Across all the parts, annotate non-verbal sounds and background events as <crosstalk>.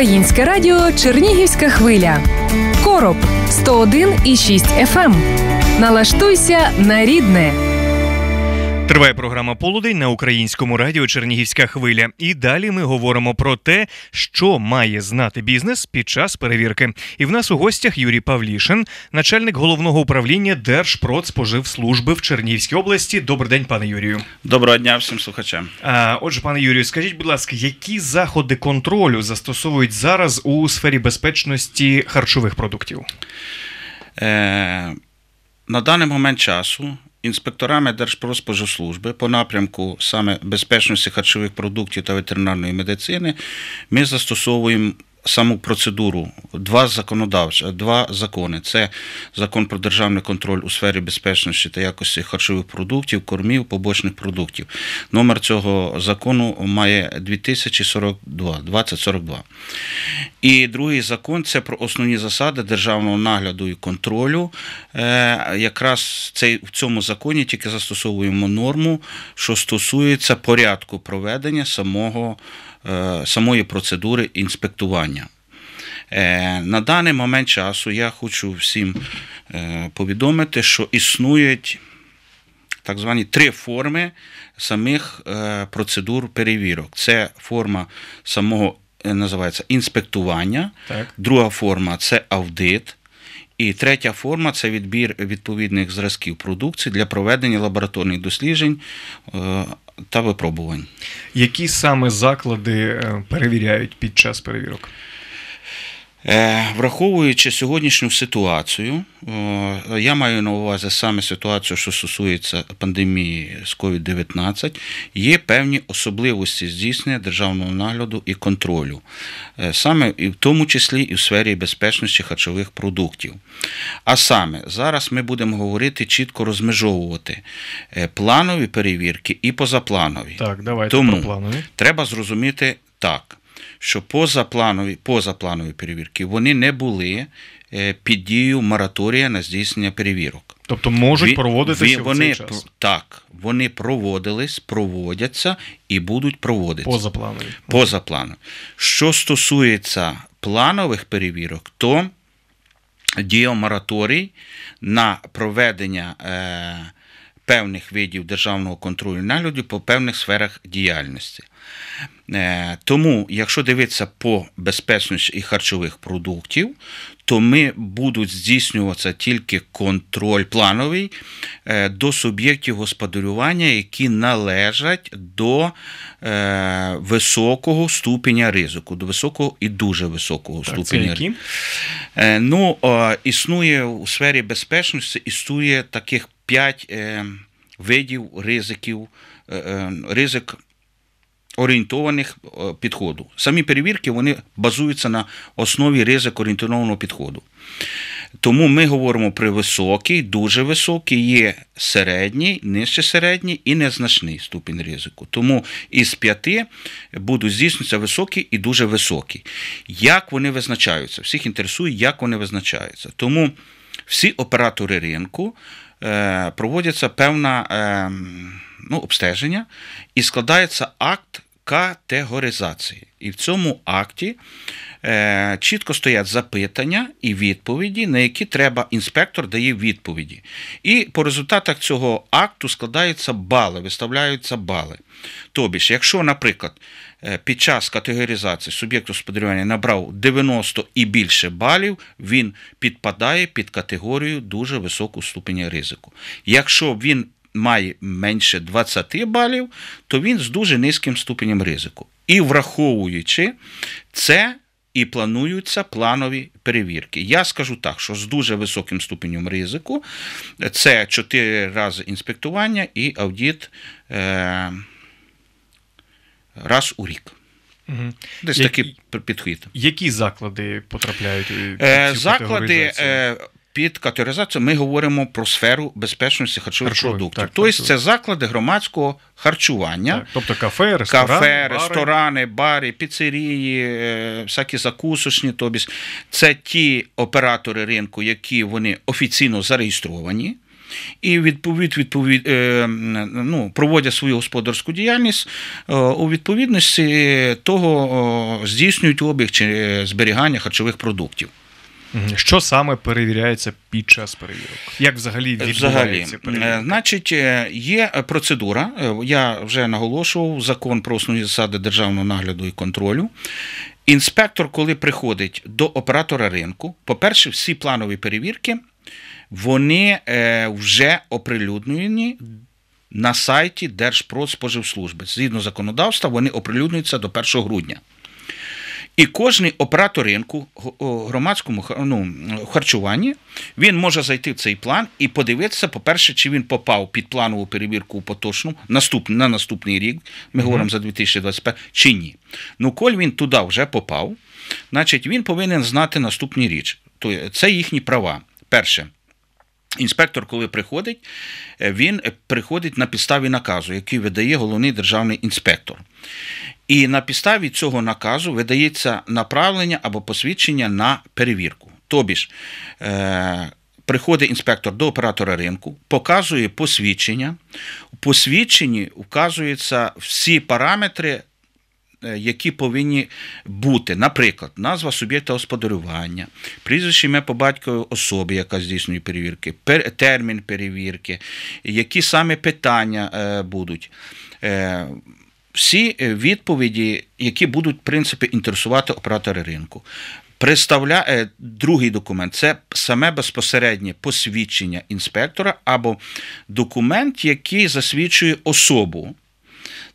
Українське радіо Чернігівська хвиля. Короб 101,6 FM. Ем. Налаштуйся на рідне. Триває програма Полудень на українському радіо Чернігівська хвиля. І далі ми говоримо про те, що має знати бізнес під час перевірки. І в нас у гостях Юрій Павлішин, начальник головного управління Держпродспоживслужби в Чернігівській області. Добрий день, пане Юрію. Доброго дня всім слухачам. А, Отже, пане Юрію, скажіть, будь ласка, які заходи контролю застосовують зараз у сфері безпечності харчових продуктів? Е, На даний момент часу інспекторами Держпродспоживслужби по напрямку саме безпечності харчових продуктів та ветеринарної медицини ми застосовуємо саму процедуру два законодавча, два закони: це закон про державний контроль у сфері безпечності та якості харчових продуктів, кормів, побочних продуктів. Номер цього закону має 2042, 2042. І другий закон це про основні засади державного нагляду і контролю. Е, якраз цей в цьому законі тільки застосовуємо норму, що стосується порядку проведення самого. Е, самої процедури інспектування. Е, на даний момент часу я хочу всім е, повідомити, що існують так звані три форми самих процедур перевірок. Це форма самого називається інспектування, так. друга форма це аудит. І третя форма це відбір відповідних зразків продукції для проведення лабораторних досліджень е, та випробувань. Які саме заклади е, перевіряють під час перевірок? Е, враховуючи сьогоднішню ситуацію, я маю на увазі саме ситуацію, що стосується пандемії з COVID-19, є певні особливості здійснення державного нагляду і контролю, е, саме і в тому числі і в сфері безпечності харчових продуктів. А саме зараз ми будемо говорити чітко розмежовувати е, планові перевірки і позапланові. Так, давайте тому про планові. треба зрозуміти так що позапланові позапланові перевірки вони не були е, під дією мораторія на здійснення перевірок. Тобто можуть проводитися в цей час? так, вони проводились, проводяться і будуть проводитися. Позапланові. Позапланові. Що стосується планових перевірок, то діяв мораторій на проведення е, певних видів державного контролю на нагляду по певних сферах діяльності. Е, тому, якщо дивитися по безпечності харчових продуктів, то ми будуть здійснюватися тільки контроль плановий е, до суб'єктів господарювання, які належать до е, високого ступеня ризику, до високого і дуже високого так, ступеня ризику. Ну, існує у сфері безпечності, існує таких п'ять видів ризиків, ризик орієнтованих е, підходу. Самі перевірки вони базуються на основі ризик орієнтованого підходу. Тому ми говоримо про високий, дуже високий, є середній, нижче середній і незначний ступінь ризику. Тому із п'яти будуть здійснюватися високі і дуже високі. Як вони визначаються? Всіх інтересує, як вони визначаються. Тому всі оператори ринку е, проводяться певне ем, ну, обстеження і складається акт категоризації. І в цьому акті е, чітко стоять запитання і відповіді, на які треба інспектор дає відповіді. І по результатах цього акту складаються бали, виставляються бали. Тобіж, якщо, наприклад, е, під час категоризації суб'єкту господарювання набрав 90 і більше балів, він підпадає під категорію дуже високого ступеня ризику. Якщо він має менше 20 балів, то він з дуже низьким ступенем ризику. І враховуючи це. І плануються планові перевірки. Я скажу так, що з дуже високим ступенем ризику це 4 рази інспектування і аудіт е, раз у рік. Угу. Десь Я... такий підхід. Які заклади потрапляють? у е, цю Заклади е, під категоризацію ми говоримо про сферу безпечності харчових Харчові, продуктів. Так, тобто, це заклади громадського харчування, так, тобто кафе, ресторани, кафе, бари. ресторани, бари, піцерії, е, всякі закусочні. Тобі це ті оператори ринку, які вони офіційно зареєстровані. І відповід, відповід, е, ну, проводять свою господарську діяльність е, у відповідності того здійснюють обіг чи зберігання харчових продуктів. Що саме перевіряється під час перевірок? Як взагалі відбувається перевірка? Е, значить, е, є е, процедура. Я вже наголошував закон про основні засади державного нагляду і контролю. Інспектор, коли приходить до оператора ринку, по-перше, всі планові перевірки вони вже оприлюднені. На сайті Держпродспоживслужби згідно законодавства вони оприлюднюються до 1 грудня. І кожний оператор ринку громадському ну, харчуванні він може зайти в цей план і подивитися, по-перше, чи він попав під планову перевірку поточну наступ, на наступний рік, ми mm-hmm. говоримо за 2025, чи ні. Ну, коль він туди вже попав, значить він повинен знати наступні річ. Це їхні права. Перше. Інспектор, коли приходить, е, він приходить на підставі наказу, який видає головний державний інспектор. І на підставі цього наказу видається направлення або посвідчення на перевірку. Тобі ж е, приходить інспектор до оператора ринку, показує посвідчення. У посвідченні вказуються всі параметри. Е, які повинні бути, наприклад, назва суб'єкта господарювання, прізвище ім'я по батькові особи, яка здійснює перевірки, термін перевірки, які саме питання е, будуть. Е, всі е, відповіді, які будуть, в принципі, інтересувати оператори ринку. Представляє е, другий документ це саме безпосереднє посвідчення інспектора або документ, який засвідчує особу.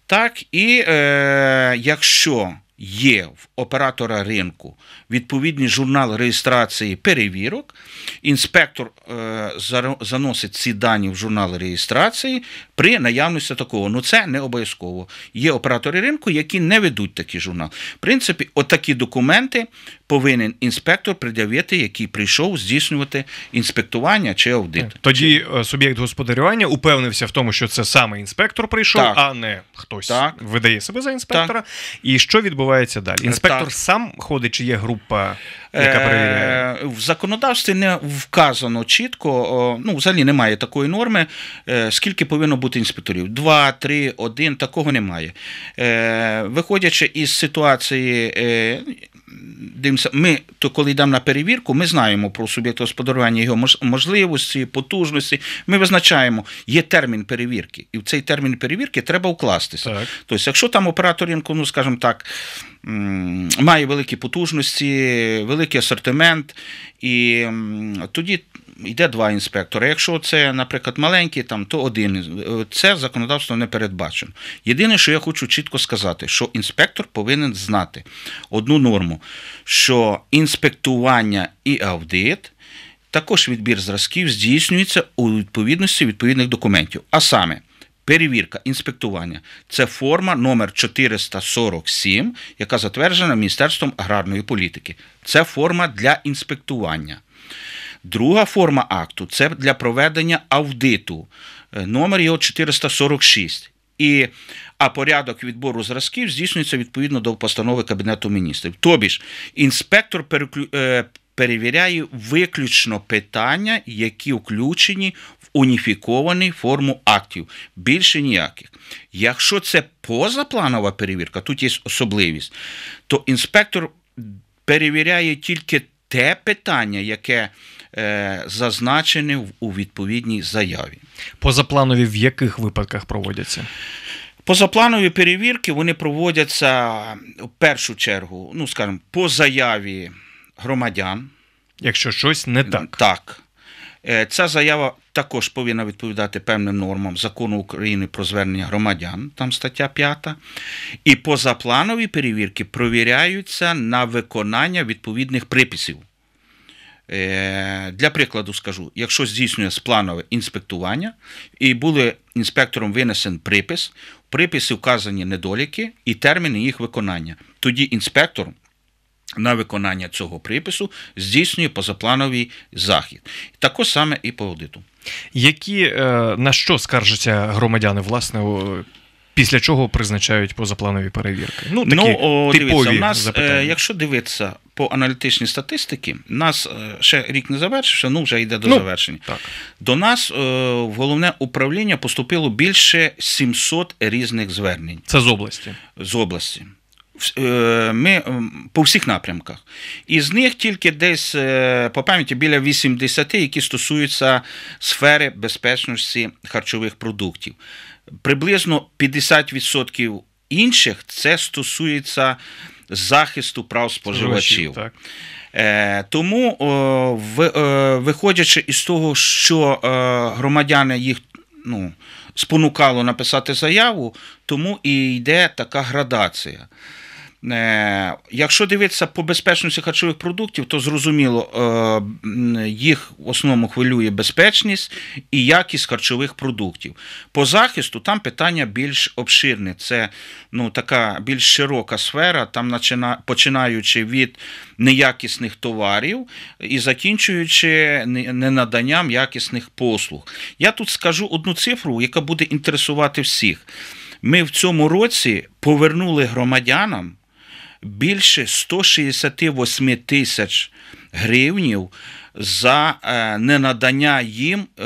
Так, і е, якщо є в оператора ринку відповідний журнал реєстрації перевірок, інспектор е, заносить ці дані в журнал реєстрації при наявності такого. Ну це не обов'язково. Є оператори ринку, які не ведуть такий журнал. В принципі, отакі документи повинен інспектор пред'явити, який прийшов здійснювати інспектування чи аудит. Е, тоді е, суб'єкт господарювання упевнився в тому, що це саме інспектор прийшов, так. а не хтось так. видає себе за інспектора. Так. І що відбувається далі? Е, інспектор сам ходить, чи є група, яка перевіряє в законодавстві не вказано чітко. Ну, взагалі немає такої норми, скільки повинно бути інспекторів. Два, три, один такого немає. Виходячи із ситуації дивимося, ми, то коли йдемо на перевірку, ми знаємо про суб'єкт господарювання його можливості, потужності. Ми визначаємо, є термін перевірки, і в цей термін перевірки треба укластися. Так. Тобто, якщо там оператор ринку, ну скажімо так, має великі потужності, великий асортимент, і тоді йде два інспектори. Якщо це, наприклад, маленький, там то один. Це законодавство не передбачено. Єдине, що я хочу чітко сказати, що інспектор повинен знати одну норму, що інспектування і аудит. Також відбір зразків здійснюється у відповідності відповідних документів. А саме, перевірка інспектування це форма номер 447, яка затверджена Міністерством аграрної політики. Це форма для інспектування. Друга форма акту це для проведення аудиту. Е, номер його 446. І, А порядок відбору зразків здійснюється відповідно до постанови Кабінету міністрів. Тобі ж, інспектор переклю... Е, перевіряє виключно питання, які включені в уніфіковану форму актів. Більше ніяких. Якщо це позапланова перевірка, тут є особливість, то інспектор перевіряє тільки те питання, яке. Е, зазначені у відповідній заяві. Позапланові в яких випадках проводяться? Позапланові перевірки вони проводяться в першу чергу, ну скажімо, по заяві громадян. Якщо щось не так. Так. Е, ця заява також повинна відповідати певним нормам закону України про звернення громадян, там стаття 5. І позапланові перевірки провіряються на виконання відповідних приписів. Е, для прикладу скажу, якщо здійснюється планове інспектування, і були інспектором винесен припис, в приписі вказані недоліки і терміни їх виконання. Тоді інспектор на виконання цього припису здійснює позаплановий захід. Тако саме і по аудиту. Які е, на що скаржаться громадяни власне після чого призначають позапланові перевірки. Ну, такі ну, о, типові дивіться, в нас, е, запитання. Якщо дивитися по аналітичній статистиці, нас е, ще рік не завершився, ну вже йде до ну, завершення. Так. До нас е, в головне управління поступило більше 700 різних звернень. Це з області. З області. Ми по всіх напрямках. Із них тільки десь по пам'яті біля 80, які стосуються сфери безпечності харчових продуктів. Приблизно 50% інших це стосується захисту прав споживачів. Так. Е, тому, е, виходячи із того, що е, громадяни їх ну, спонукало написати заяву, тому і йде така градація. Е, якщо дивитися по безпечності харчових продуктів, то зрозуміло, е, їх в основному хвилює безпечність і якість харчових продуктів. По захисту там питання більш обширне. Це ну, така більш широка сфера, там починаючи від неякісних товарів і закінчуючи ненаданням якісних послуг. Я тут скажу одну цифру, яка буде інтересувати всіх. Ми в цьому році повернули громадянам більше 168 тисяч гривнів за е, ненадання їм е,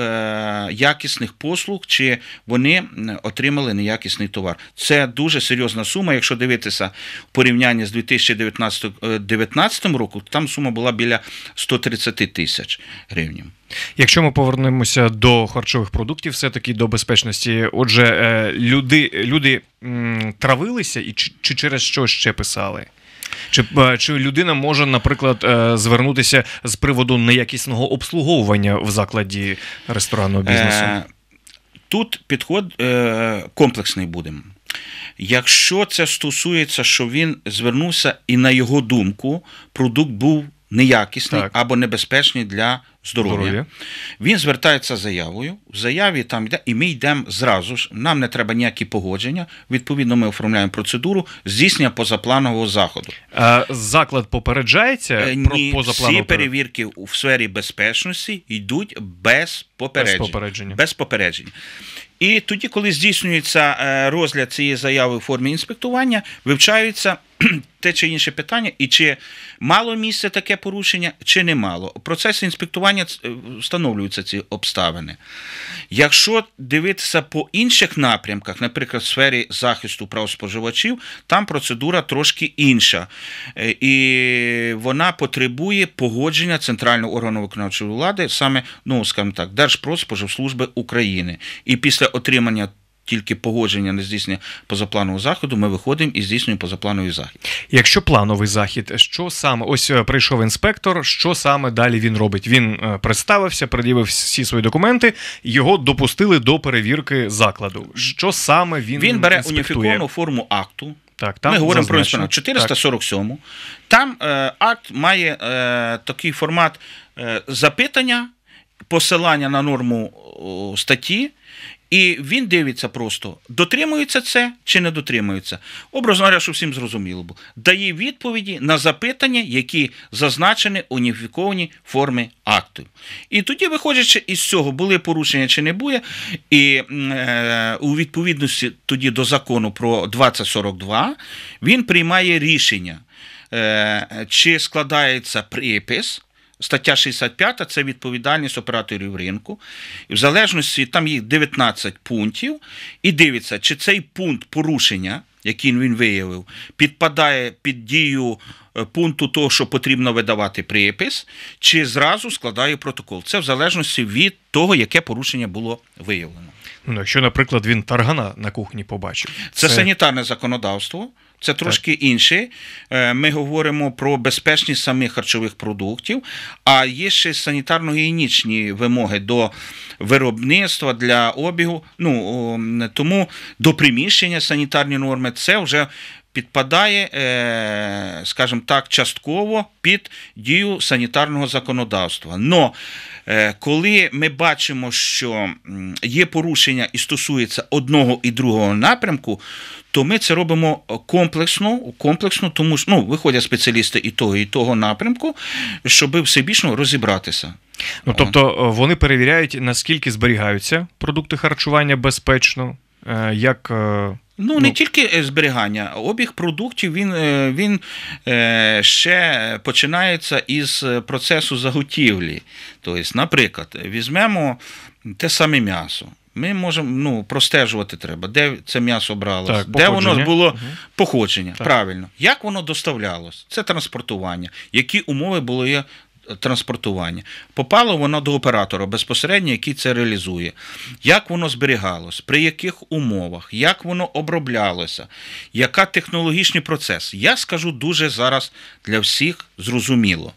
якісних послуг, чи вони отримали неякісний товар. Це дуже серйозна сума. Якщо дивитися в порівнянні з 2019 2019 року, там сума була біля 130 тисяч гривнів. Якщо ми повернемося до харчових продуктів, все-таки до безпечності, отже, е, люди люди травилися і чи через що ще писали? Чи е, чи людина може, наприклад, е, звернутися з приводу неякісного обслуговування в закладі ресторанного е, бізнесу? Тут підход комплексний буде. Якщо це стосується, що він звернувся і, на його думку, продукт був неякісний так. або небезпечний для здоров'я. Здоров Він звертається з заявою. В заяві там йде, і ми йдемо зразу ж. Нам не треба ніякі погодження. Відповідно, ми оформляємо процедуру здійснення позапланового заходу. А, е, заклад попереджається е, Ні, про позапланову? Всі перевірки в сфері безпечності йдуть без попереджень. Без попередження. Без попередження. І тоді, коли здійснюється е, розгляд цієї заяви у формі інспектування, вивчаються <clears throat> те чи інше питання, і чи мало місце таке порушення, чи не мало. Процес інспектування спілкування е, встановлюються ці обставини. Якщо дивитися по інших напрямках, наприклад, в сфері захисту прав споживачів, там процедура трошки інша. Е, і вона потребує погодження центрального органу виконавчої влади, саме, ну, скажімо так, Держпродспоживслужби України. І після отримання тільки погодження на здійснення позапланового заходу, ми виходимо і здійснюємо позаплановий захід. Якщо плановий захід, що саме ось е, прийшов інспектор, що саме далі він робить? Він е, представився, пред'явив всі свої документи, його допустили до перевірки закладу. Що саме він Він бере інспектує? уніфіковану форму акту? Так, там Ми говоримо про інспектор 447. Так. Там е, акт має е, такий формат е, запитання, посилання на норму статті і він дивиться просто, дотримується це чи не дотримується. Образно говоря, що всім зрозуміло було. Дає відповіді на запитання, які зазначені уніфіковані форми акту. І тоді, виходячи із цього, були порушення чи не буде, і е, у відповідності тоді до закону про 2042 він приймає рішення, е, чи складається припис. Стаття 65 це відповідальність операторів ринку. І в залежності там їх 19 пунктів, і дивиться, чи цей пункт порушення, який він виявив, підпадає під дію е, пункту того, що потрібно видавати припис, чи зразу складає протокол. Це в залежності від того, яке порушення було виявлено. Ну, Якщо, наприклад, він таргана на кухні побачив, це, це... санітарне законодавство. Це трошки так. інше. Ми говоримо про безпечність самих харчових продуктів, а є ще санітарно-гігієнічні вимоги до виробництва для обігу. Ну тому до приміщення санітарні норми це вже підпадає, е, скажімо так, частково під дію санітарного законодавства. Но е, коли ми бачимо, що є порушення і стосується одного і другого напрямку, то ми це робимо комплексно, комплексно, тому що ну, виходять спеціалісти і того, і того напрямку, щоб всебічно розібратися. Ну, Тобто е, вони перевіряють, наскільки зберігаються продукти харчування безпечно, як Ну, ну не ну. тільки е, зберігання, обіг продуктів він е, він е, ще починається із процесу заготівлі. Тобто, наприклад, візьмемо те саме м'ясо. Ми можемо ну, простежувати треба, де це м'ясо бралося, так, де воно було угу. походження. Так. Правильно, як воно доставлялось, це транспортування, які умови були транспортування. Попало воно до оператора безпосередньо, який це реалізує. Як воно зберігалось, при яких умовах, як воно оброблялося, яка технологічний процес? Я скажу дуже зараз для всіх зрозуміло.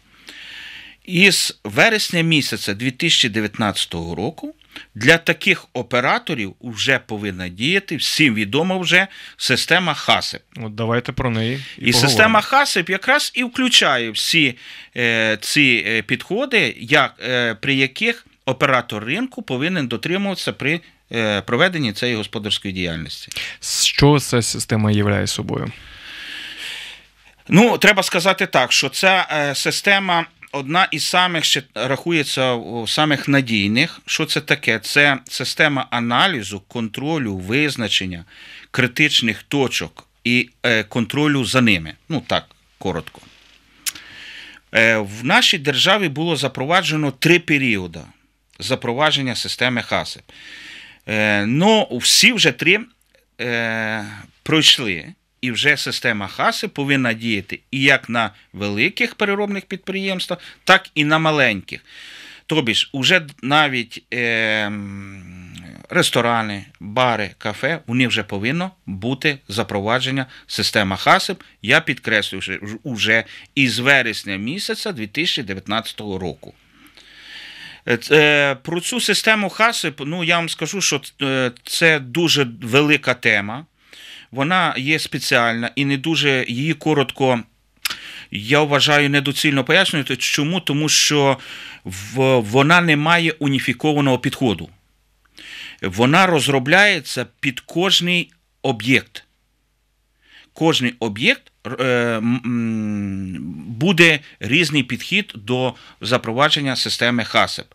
Із вересня місяця 2019 року для таких операторів вже повинна діяти всім відома вже система ХАСЕП. От давайте про неї. І, і система ХАСЕП якраз і включає всі е, ці е, підходи, як, е, при яких оператор ринку повинен дотримуватися при е, проведенні цієї господарської діяльності. Що ця система є собою? Ну, треба сказати так, що ця е, система одна із самих ще рахується самих надійних. Що це таке? Це система аналізу, контролю, визначення критичних точок і е, контролю за ними. Ну так, коротко. Е, в нашій державі було запроваджено три періоди запровадження системи ХАСЕП. Е, ну, всі вже три пройшли. І вже система хаси повинна діяти і як на великих переробних підприємствах, так і на маленьких. Тобі ж, вже навіть е, ресторани, бари, кафе, у них вже повинно бути запровадження система хасиб. Я підкреслюю, що вже із вересня місяця 2019 року. Е, е, про цю систему хасиб, ну я вам скажу, що е, це дуже велика тема вона є спеціальна і не дуже її коротко. Я вважаю недоцільно пояснювати, чому, тому що вона не має уніфікованого підходу. Вона розробляється під кожний об'єкт. Кожний об'єкт Е, буде різний підхід до запровадження системи ХАСЕП.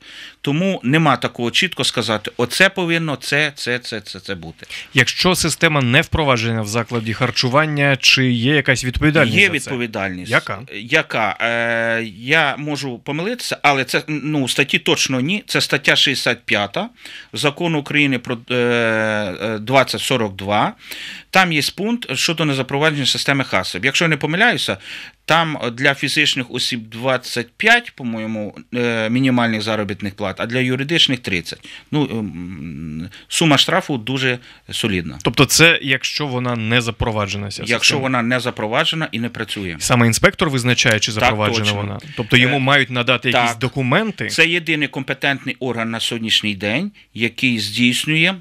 Тому нема такого чітко сказати: оце повинно це, це, це, це, це бути. Якщо система не впроваджена в закладі харчування, чи є якась відповідальність? Є за це? відповідальність. Яка? Яка? Е, Я можу помилитися, але це ну статті точно ні. Це стаття 65 закону України про 2042. Е, е, Там є пункт щодо незапровадження системи ХАСЕП осіб. Якщо не помиляюся, там для фізичних осіб 25, по-моєму, е, мінімальних заробітних плат, а для юридичних 30. Ну, ем, Сума штрафу дуже солідна. Тобто, це якщо вона не запроваджена. Ця якщо вона не запроваджена і не працює. Саме інспектор визначає, чи запроваджена так, вона. Тобто йому е, мають надати так. якісь документи. Це єдиний компетентний орган на сьогоднішній день, який здійснює.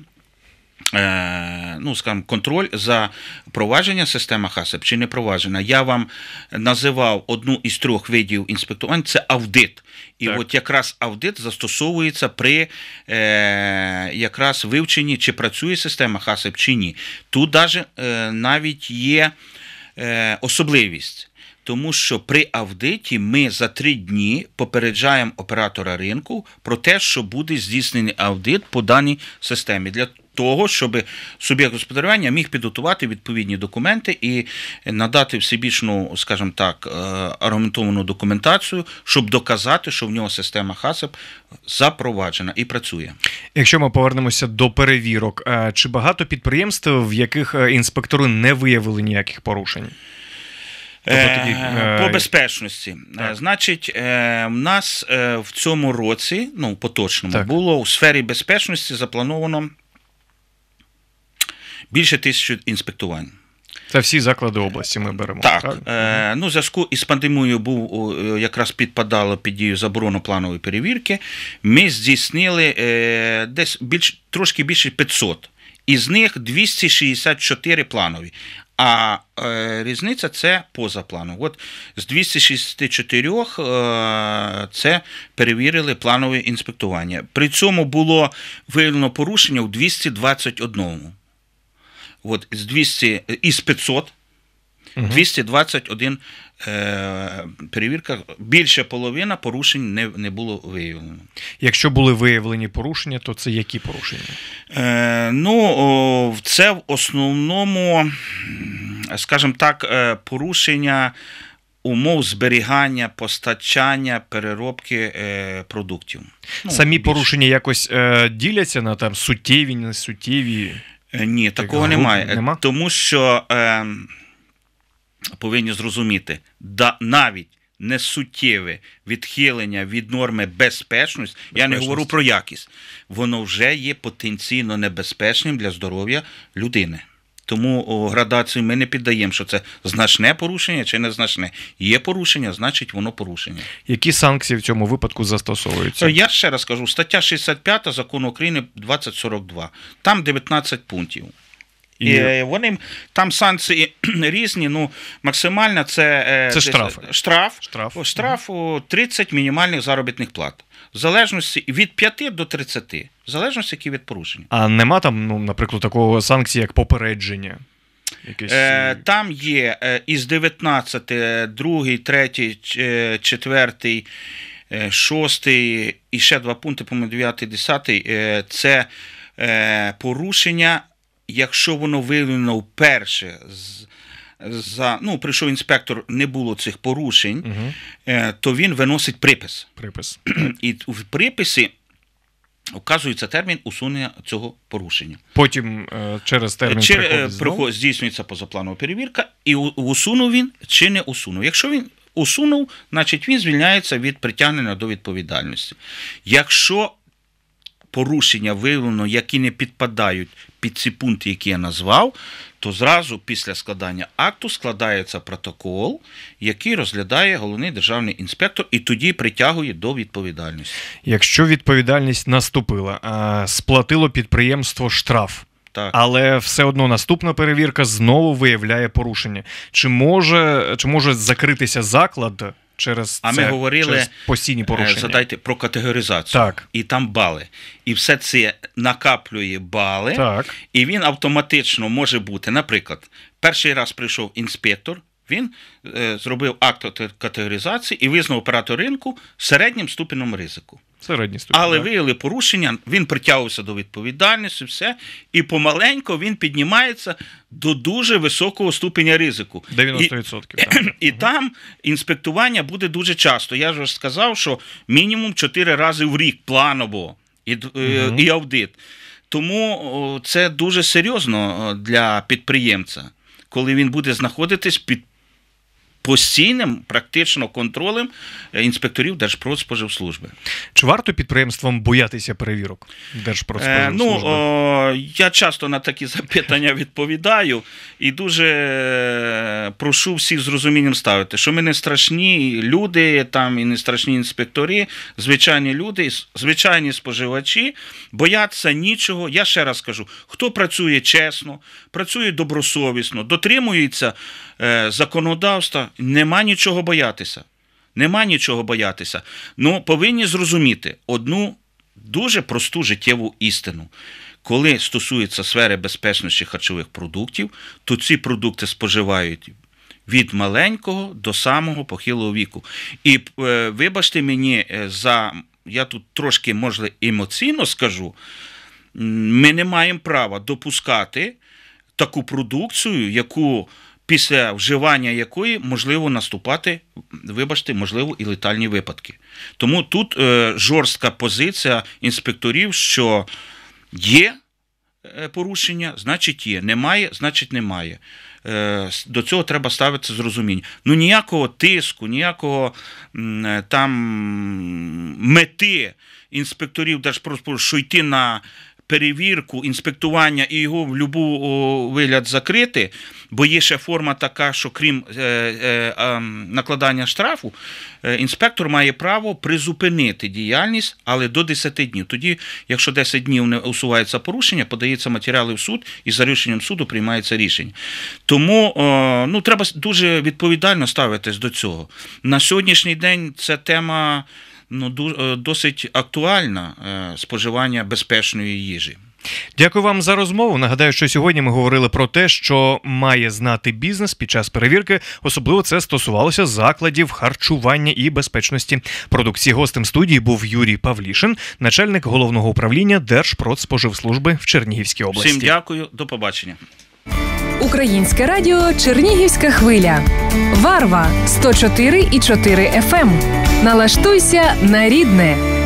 Е, ну, скажімо, контроль за провадження системи ХАСЕП чи не проваджена. Я вам називав одну із трьох видів інспектувань це аудит. І так. от якраз аудит застосовується при е, якраз вивченні, чи працює система ХАСЕП чи ні. Тут навіть е, навіть є е, особливість тому що при авдиті ми за три дні попереджаємо оператора ринку про те, що буде здійснений авдит по даній системі. Для того, щоб суб'єкт господарювання міг підготувати відповідні документи і надати всебічну, скажімо так, е, аргументовану документацію, щоб доказати, що в нього система ХАСЕП запроваджена і працює. Якщо ми повернемося до перевірок, е, чи багато підприємств, в яких е, інспектори не виявили ніяких порушень? Тобто е, е, е, по безпечності. Так. Значить, в нас в цьому році, ну, поточному, так. було у сфері безпечності заплановано більше тисячі інспектувань. Це всі заклади області ми беремо. Так. так? Ну, в зв'язку із пандемією був якраз підпадало під дію заборону планової перевірки. Ми здійснили десь більш, трошки більше 500. Із них 264 планові. А е, різниця це поза планом. От з 264 е, це перевірили планове інспектування. При цьому було виявлено порушення у 221. От з 200 із 500 221 е, перевірках більше половина порушень не не було виявлено. Якщо були виявлені порушення, то це які порушення? Е, Ну, це в основному, скажімо так, е, порушення. Умов зберігання, постачання, переробки е, продуктів. Ну, Самі більше. порушення якось е, діляться на там суттєві, несуттєві? Е, ні, такого немає. Нема? Е, тому що ем, повинні зрозуміти, да, навіть несуттєве відхилення від норми безпечності, я не говорю про якість, воно вже є потенційно небезпечним для здоров'я людини. Тому градацію ми не піддаємо, що це значне порушення чи незначне Є порушення, значить воно порушення. Які санкції в цьому випадку застосовуються? Е, я ще раз кажу: стаття 65 закону України 2042. Там 19 пунктів. І... Е, вони там санкції <clears throat> різні. Ну максимальна це е, це штрафи. Е, штраф штраф штрафу 30 мінімальних заробітних плат в залежності від 5 до 30, в залежності які від порушення. А нема там, ну наприклад, такого санкції, як попередження. Якісь... Там є із 19, 2, 3, 4, 6 і ще два пункти, по-моєму, 9, 10, це порушення якщо воно виявлено вперше за ну, прийшов інспектор, не було цих порушень, угу. то він виносить припис. Припис. <clears throat> І в приписі. Вказується термін усунення цього порушення. Потім е, через термін Чер, приход, здійснюється позапланова перевірка, і усунув він чи не усунув. Якщо він усунув, значить він звільняється від притягнення до відповідальності. Якщо порушення виявлено, які не підпадають під ці пункти, які я назвав, то зразу після складання акту складається протокол, який розглядає головний державний інспектор і тоді притягує до відповідальності. Якщо відповідальність наступила, сплатило підприємство штраф. Так. Але все одно наступна перевірка знову виявляє порушення. Чи може чи може закритися заклад через а це, ми говорили через постійні е, порушення. Задайте про категоризацію так. і там бали. І все це накаплює бали, так. і він автоматично може бути. Наприклад, перший раз прийшов інспектор. Він е, зробив акт категоризації і визнав оператор ринку середнім ступенем ризику. Середній ступінь. Але так. виявили порушення, він притягувався до відповідальності, все. І помаленько він піднімається до дуже високого ступеня ризику. 90%. І, так. <clears throat> і там інспектування буде дуже часто. Я ж сказав, що мінімум 4 рази в рік планово і, угу. і аудит. Тому це дуже серйозно для підприємця, коли він буде знаходитись під постійним практично контролем е, інспекторів Держпродспоживслужби. Чи варто підприємствам боятися перевірок Держпродспоживслужби? Е, ну, о, Я часто на такі <laughs> запитання відповідаю і дуже е, прошу всіх з розумінням ставити, що ми не страшні люди, там і не страшні інспектори, звичайні люди, звичайні споживачі бояться нічого. Я ще раз кажу: хто працює чесно, працює добросовісно, дотримується. Е, законодавства, нема нічого боятися. Нема нічого боятися. Ну, повинні зрозуміти одну дуже просту життєву істину. Коли стосується сфери безпечності харчових продуктів, то ці продукти споживають від маленького до самого похилого віку. І е, вибачте мені, е, за я тут трошки, може, емоційно скажу, ми не маємо права допускати таку продукцію, яку після вживання якої можливо наступати, вибачте, можливо, і летальні випадки. Тому тут е, жорстка позиція інспекторів, що є е, порушення, значить є. Немає, значить немає. Е, до цього треба ставитися з розумінням. Ну ніякого тиску, ніякого там мети інспекторів Держпродспорту, що йти на перевірку, інспектування і його в будь-який вигляд закрити, бо є ще форма така, що крім е, е, ем, накладання штрафу, е, інспектор має право призупинити діяльність, але до 10 днів. Тоді, якщо 10 днів не усувається порушення, подається матеріали в суд і за рішенням суду приймається рішення. Тому ну, треба дуже відповідально ставитись до цього. На сьогоднішній день це тема ну е, досить актуальна е, споживання безпечної їжі. Дякую вам за розмову. Нагадаю, що сьогодні ми говорили про те, що має знати бізнес під час перевірки. Особливо це стосувалося закладів харчування і безпечності продукції. Гостем студії був Юрій Павлішин, начальник головного управління Держпродспоживслужби в Чернігівській області. Всім дякую, до побачення. Українське радіо Чернігівська хвиля. Варва 104,4 FM. Налаштуйся на рідне.